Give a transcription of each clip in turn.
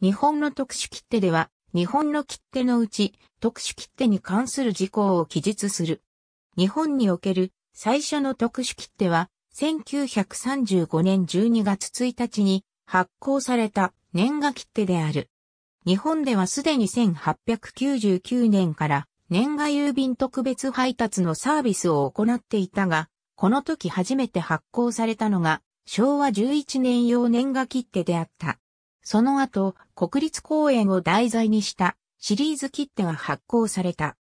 日本の特殊切手では、日本の切手のうち、特殊切手に関する事項を記述する。日本における最初の特殊切手は、1935年12月1日に発行された年賀切手である。日本ではすでに1899年から年賀郵便特別配達のサービスを行っていたが、この時初めて発行されたのが昭和11年用年賀切手であった。その後、国立公園を題材にしたシリーズ切手が発行された。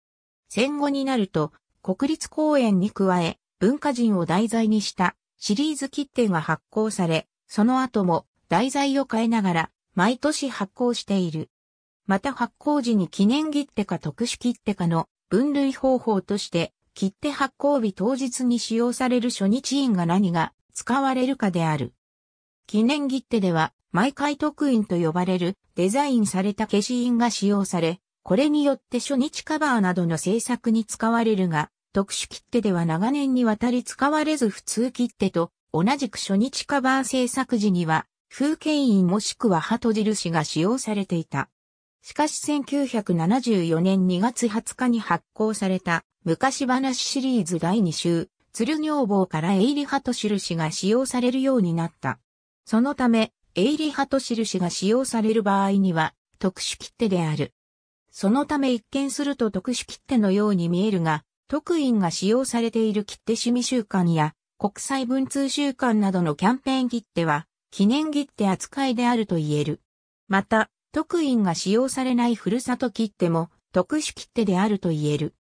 戦後になると、国立公園に加え、文化人を題材にしたシリーズ切手が発行され、その後も題材を変えながら毎年発行している。また発行時に記念切手か特殊切手かの分類方法として、切手発行日当日に使用される初日印が何が使われるかである。記念切手では、毎回特印と呼ばれるデザインされた消印が使用され、これによって初日カバーなどの制作に使われるが、特殊切手では長年にわたり使われず普通切手と同じく初日カバー制作時には風景印もしくは鳩印が使用されていた。しかし1974年2月20日に発行された昔話シリーズ第2集、鶴女房から営利鳩印が使用されるようになった。そのため、エイリハト印が使用される場合には、特殊切手である。そのため一見すると特殊切手のように見えるが、特印が使用されている切手趣味週間や国際文通週間などのキャンペーン切手は記念切手扱いであると言える。また、特印が使用されないふるさと切手も特殊切手であると言える。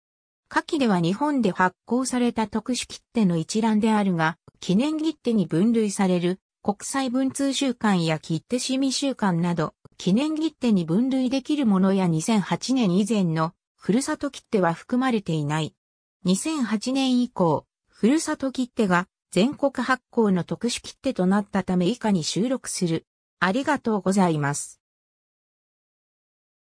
下記では日本で発行された特殊切手の一覧であるが、記念切手に分類される国際文通週間や切手市民週間など、記念切手に分類できるものや2008年以前のふるさと切手は含まれていない。2008年以降、ふるさと切手が全国発行の特殊切手となったため以下に収録する。ありがとうございます。